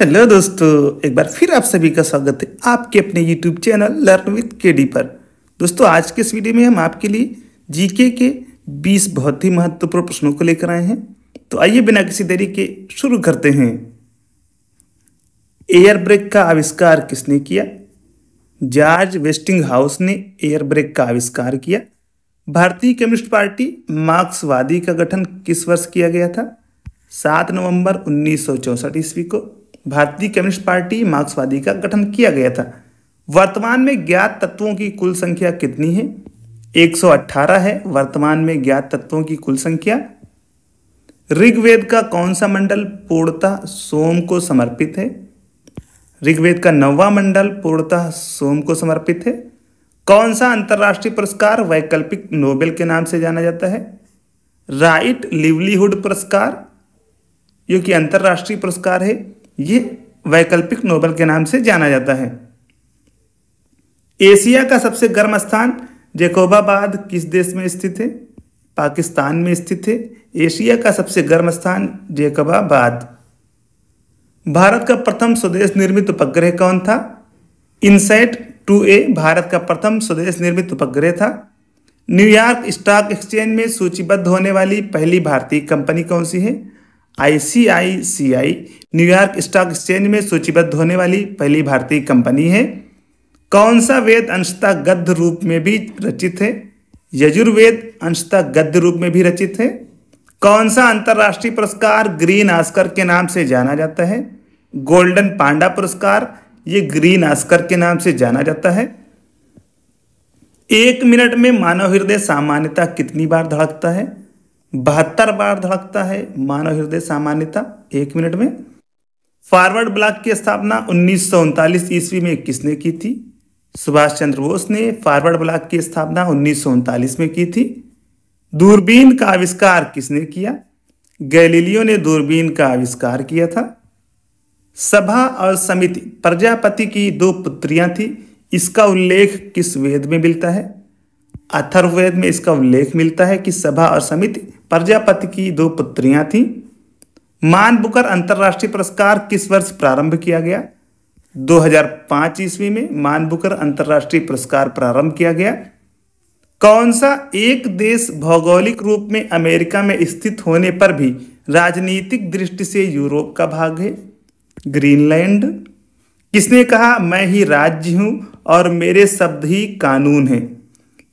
hello दोस्तों एक बार फिर आप सभी का स्वागत है आपके अपने YouTube channel Learn With KD पर दोस्तों आज के इस वीडियो में हम आपके लिए जीके के 20 बहुत ही महत्वपूर्ण प्रश्नों को लेकर आए हैं तो आइए बिना किसी देरी के शुरू करते हैं एयर ब्रेक का आविष्कार किसने किया जॉर्ज वेस्टिंग हाउस ने एयर ब्रेक का आविष्कार किया भारतीय कम्युनिस्ट पार्टी मार्क्सवादी का गठन किस वर्ष किया गया था सात नवंबर उन्नीस ईस्वी को भारतीय कम्युनिस्ट पार्टी मार्क्सवादी का गठन किया गया था वर्तमान में ज्ञात तत्वों की कुल संख्या कितनी है 118 है वर्तमान में ज्ञात तत्वों की कुल संख्या ऋग्वेद का कौन सा मंडल पूर्णतः सोम को समर्पित है ऋग्वेद का नवा मंडल पूर्णतः सोम को समर्पित है कौन सा अंतर्राष्ट्रीय पुरस्कार वैकल्पिक नोबेल के नाम से जाना जाता है राइट लिवलीहुड पुरस्कार जो कि अंतर्राष्ट्रीय पुरस्कार है ये वैकल्पिक नोबल के नाम से जाना जाता है एशिया का सबसे गर्म स्थान जेकोबाबाद किस देश में स्थित है पाकिस्तान में स्थित है एशिया का सबसे गर्म स्थान जैकोबाबाद भारत का प्रथम स्वदेश निर्मित उपग्रह कौन था इनसेट टू ए भारत का प्रथम स्वदेश निर्मित उपग्रह था न्यूयॉर्क स्टॉक एक्सचेंज में सूचीबद्ध होने वाली पहली भारतीय कंपनी कौन सी है आईसीआईसीआई न्यूयॉर्क स्टॉक एक्सचेंज में सूचीबद्ध होने वाली पहली भारतीय कंपनी है कौन सा वेद अंशता गद्य रूप में भी रचित है यजुर्वेद अंशता गद्य रूप में भी रचित है कौन सा अंतर्राष्ट्रीय पुरस्कार ग्रीन आस्कर के नाम से जाना जाता है गोल्डन पांडा पुरस्कार ये ग्रीन आस्कर के नाम से जाना जाता है एक मिनट में मानव हृदय सामान्यता कितनी बार धड़कता है बहत्तर बार धड़कता है मानव हृदय सामान्यता एक मिनट में फॉरवर्ड ब्लॉक की स्थापना उन्नीस ईस्वी में किसने की थी सुभाष चंद्र बोस ने फॉरवर्ड ब्लॉक की स्थापना उन्नीस में की थी दूरबीन का आविष्कार किसने किया गैलीलियो ने दूरबीन का आविष्कार किया था सभा और समिति प्रजापति की दो पुत्रियां थी इसका उल्लेख किस वेद में मिलता है अथर्ववेद में इसका उल्लेख मिलता है कि सभा और समिति प्रजापति की दो पुत्रियां थीं मानबुकर अंतर्राष्ट्रीय पुरस्कार किस वर्ष प्रारंभ किया गया 2005 ईस्वी में मानबुकर अंतर्राष्ट्रीय पुरस्कार प्रारंभ किया गया कौन सा एक देश भौगोलिक रूप में अमेरिका में स्थित होने पर भी राजनीतिक दृष्टि से यूरोप का भाग है ग्रीनलैंड किसने कहा मैं ही राज्य हूं और मेरे शब्द ही कानून हैं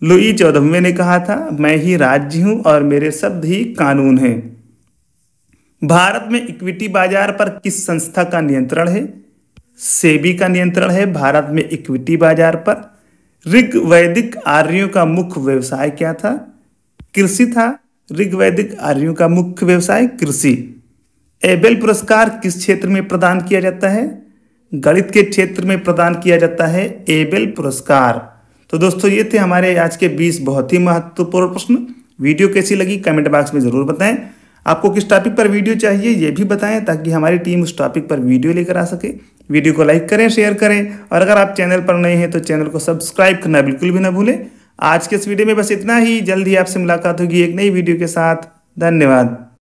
लुई चौदहवें ने कहा था मैं ही राज्य हूं और मेरे शब्द ही कानून हैं भारत में इक्विटी बाजार पर किस संस्था का नियंत्रण है सेबी का नियंत्रण है भारत में इक्विटी बाजार पर ऋग वैदिक आर्यों का मुख्य व्यवसाय क्या था कृषि था ऋग वैदिक आर्यों का मुख्य व्यवसाय कृषि एबेल पुरस्कार किस क्षेत्र में प्रदान किया जाता है गणित के क्षेत्र में प्रदान किया जाता है एबेल पुरस्कार तो दोस्तों ये थे हमारे आज के 20 बहुत ही महत्वपूर्ण प्रश्न वीडियो कैसी लगी कमेंट बॉक्स में ज़रूर बताएं आपको किस टॉपिक पर वीडियो चाहिए ये भी बताएं ताकि हमारी टीम उस टॉपिक पर वीडियो लेकर आ सके वीडियो को लाइक करें शेयर करें और अगर आप चैनल पर नए हैं तो चैनल को सब्सक्राइब करना बिल्कुल भी ना भूलें आज के इस वीडियो में बस इतना ही जल्द ही आपसे मुलाकात होगी एक नई वीडियो के साथ धन्यवाद